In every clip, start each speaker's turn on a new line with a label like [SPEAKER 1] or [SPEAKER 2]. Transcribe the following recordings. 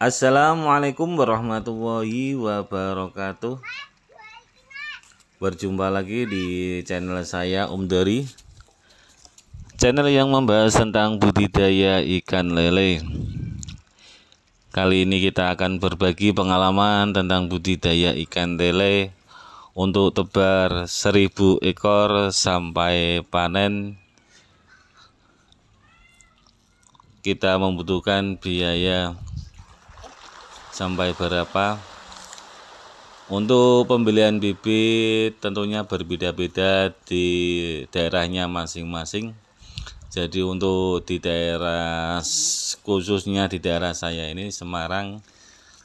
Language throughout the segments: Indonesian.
[SPEAKER 1] Assalamualaikum warahmatullahi wabarakatuh Berjumpa lagi di channel saya Om um Channel yang membahas tentang budidaya ikan lele Kali ini kita akan berbagi pengalaman tentang budidaya ikan lele untuk tebar seribu ekor sampai panen kita membutuhkan biaya sampai berapa untuk pembelian bibit tentunya berbeda-beda di daerahnya masing-masing jadi untuk di daerah khususnya di daerah saya ini Semarang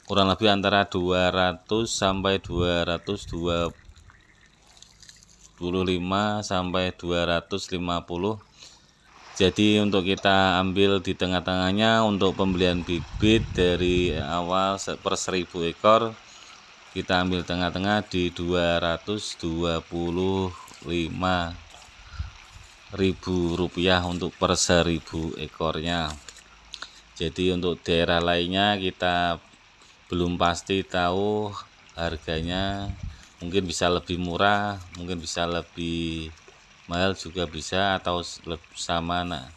[SPEAKER 1] kurang lebih antara 200 sampai 220 sampai 250 jadi untuk kita ambil di tengah-tengahnya untuk pembelian bibit dari awal per 1000 ekor kita ambil tengah-tengah di 225 ribu rupiah untuk per 1000 ekornya jadi untuk daerah lainnya kita belum pasti tahu harganya mungkin bisa lebih murah mungkin bisa lebih mahal juga bisa atau sama nah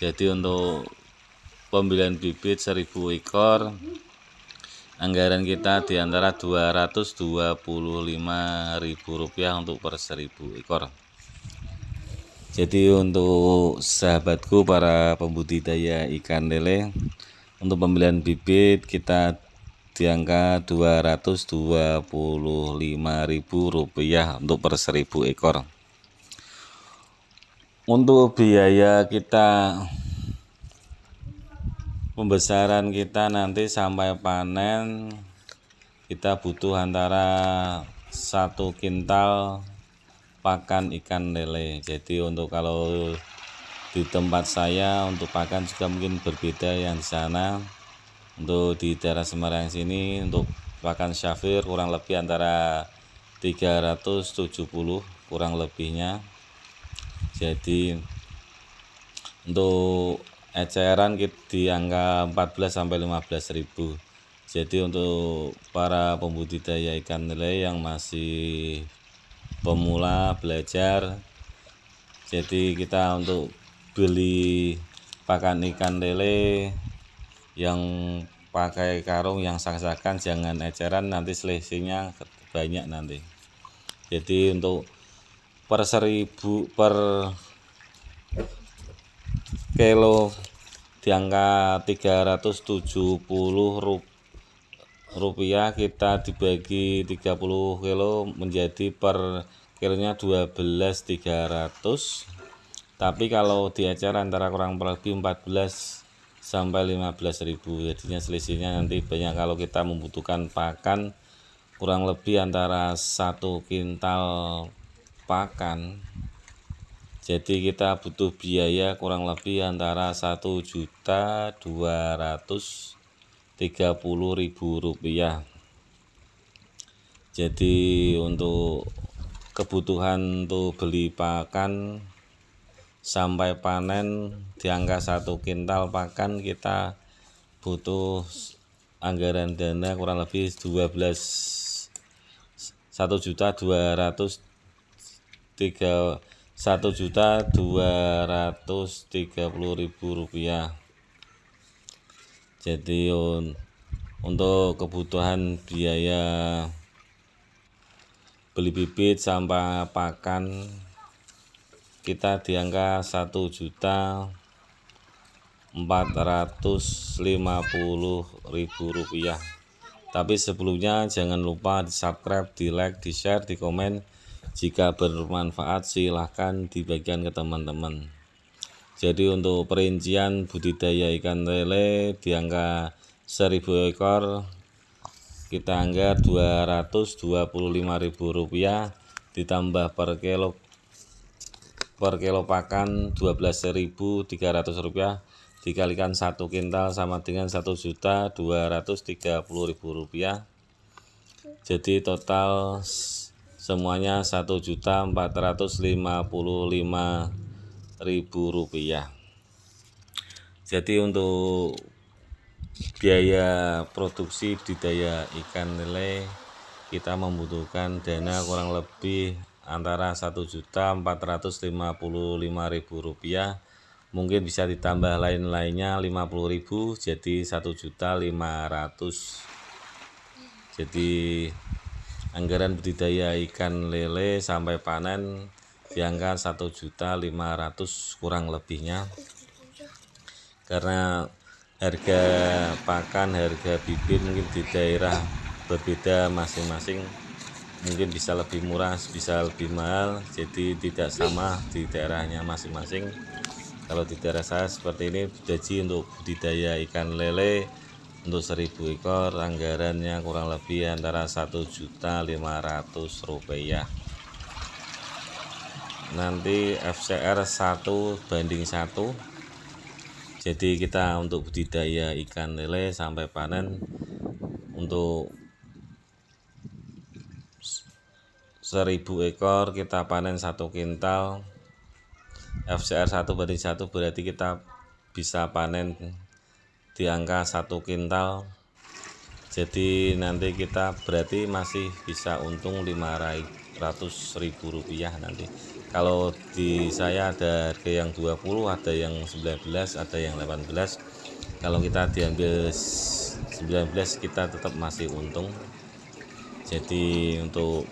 [SPEAKER 1] jadi untuk pembelian bibit 1000 ekor anggaran kita di antara 225.000 rupiah untuk per 1000 ekor jadi untuk sahabatku para pembudidaya ikan lele untuk pembelian bibit kita di angka Rp225.000 untuk per 1000 ekor. Untuk biaya kita pembesaran kita nanti sampai panen kita butuh antara satu kintal pakan ikan lele jadi untuk kalau di tempat saya untuk pakan juga mungkin berbeda yang sana untuk di daerah Semarang sini untuk pakan syafir kurang lebih antara 370 kurang lebihnya jadi untuk eceran di angka 14 sampai 15 ribu jadi untuk para pembudidaya ikan nilai yang masih pemula belajar jadi kita untuk beli pakan ikan lele yang pakai karung yang sak-sakan jangan eceran nanti selisihnya banyak nanti jadi untuk per seribu per kilo di angka 370 rupiah kita dibagi 30 kilo menjadi per kilonya 12.300 tapi kalau di acara antara kurang lebih 14 sampai 15.000 jadinya selisihnya nanti banyak kalau kita membutuhkan pakan kurang lebih antara satu kintal pakan jadi kita butuh biaya kurang lebih antara satu juta dua ratus tiga puluh ribu rupiah jadi untuk kebutuhan untuk beli pakan sampai panen di angka satu kintal pakan kita butuh anggaran dana kurang lebih 12 1 juta 200 3 1 juta 230 ribu rupiah jadi un, untuk kebutuhan biaya beli bibit sampah pakan kita di angka 1 juta 450.000 rupiah tapi sebelumnya jangan lupa di subscribe, di like, di share, di komen jika bermanfaat silahkan dibagikan ke teman-teman jadi untuk perincian budidaya ikan lele di angka 1000 ekor kita anggap ribu rupiah ditambah per kilo per kilo pakan 12.300 rupiah dikalikan satu kintal sama dengan juta 230.000 rupiah jadi total semuanya juta 455.000 rupiah jadi untuk biaya produksi budidaya ikan lele kita membutuhkan dana kurang lebih antara rp rupiah mungkin bisa ditambah lain-lainnya 50.000 jadi 1.500 jadi anggaran budidaya ikan lele sampai panen di angka 1.500 kurang lebihnya karena harga pakan harga bibit mungkin di daerah berbeda masing-masing mungkin bisa lebih murah bisa lebih mahal jadi tidak sama di daerahnya masing-masing kalau di daerah saya seperti ini gaji untuk budidaya ikan lele untuk seribu ekor anggarannya kurang lebih antara juta 1.500 rupiah nanti FCR 1 banding 1 jadi kita untuk budidaya ikan lele sampai panen untuk 1000 ekor kita panen satu kintal FCR 1 banding 1 berarti kita bisa panen di angka satu kintal jadi nanti kita berarti masih bisa untung 500 ribu rupiah nanti kalau di saya ada harga yang 20 ada yang 19 ada yang 18 kalau kita diambil 19 kita tetap masih untung jadi untuk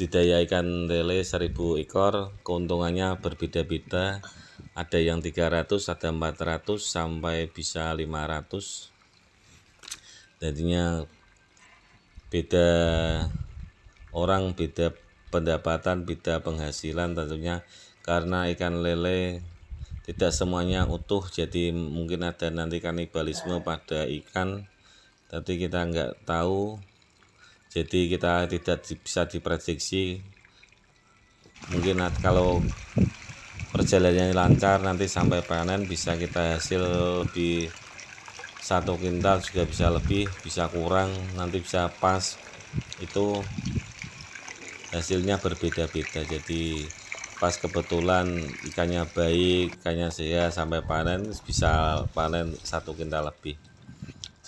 [SPEAKER 1] budidaya ikan lele 1000 ekor keuntungannya berbeda-beda ada yang 300 ada 400 sampai bisa 500 jadinya beda orang beda pendapatan beda penghasilan tentunya karena ikan lele tidak semuanya utuh jadi mungkin ada nanti kanibalisme pada ikan tapi kita nggak tahu jadi kita tidak bisa diprediksi mungkin kalau perjalanannya lancar nanti sampai panen bisa kita hasil lebih satu kintal juga bisa lebih bisa kurang nanti bisa pas itu hasilnya berbeda-beda jadi pas kebetulan ikannya baik ikannya sehat sampai panen bisa panen satu kintal lebih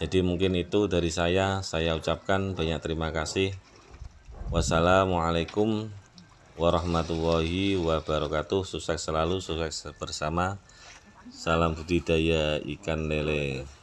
[SPEAKER 1] jadi mungkin itu dari saya, saya ucapkan banyak terima kasih. Wassalamualaikum warahmatullahi wabarakatuh. Sukses selalu, sukses bersama. Salam budidaya ikan lele.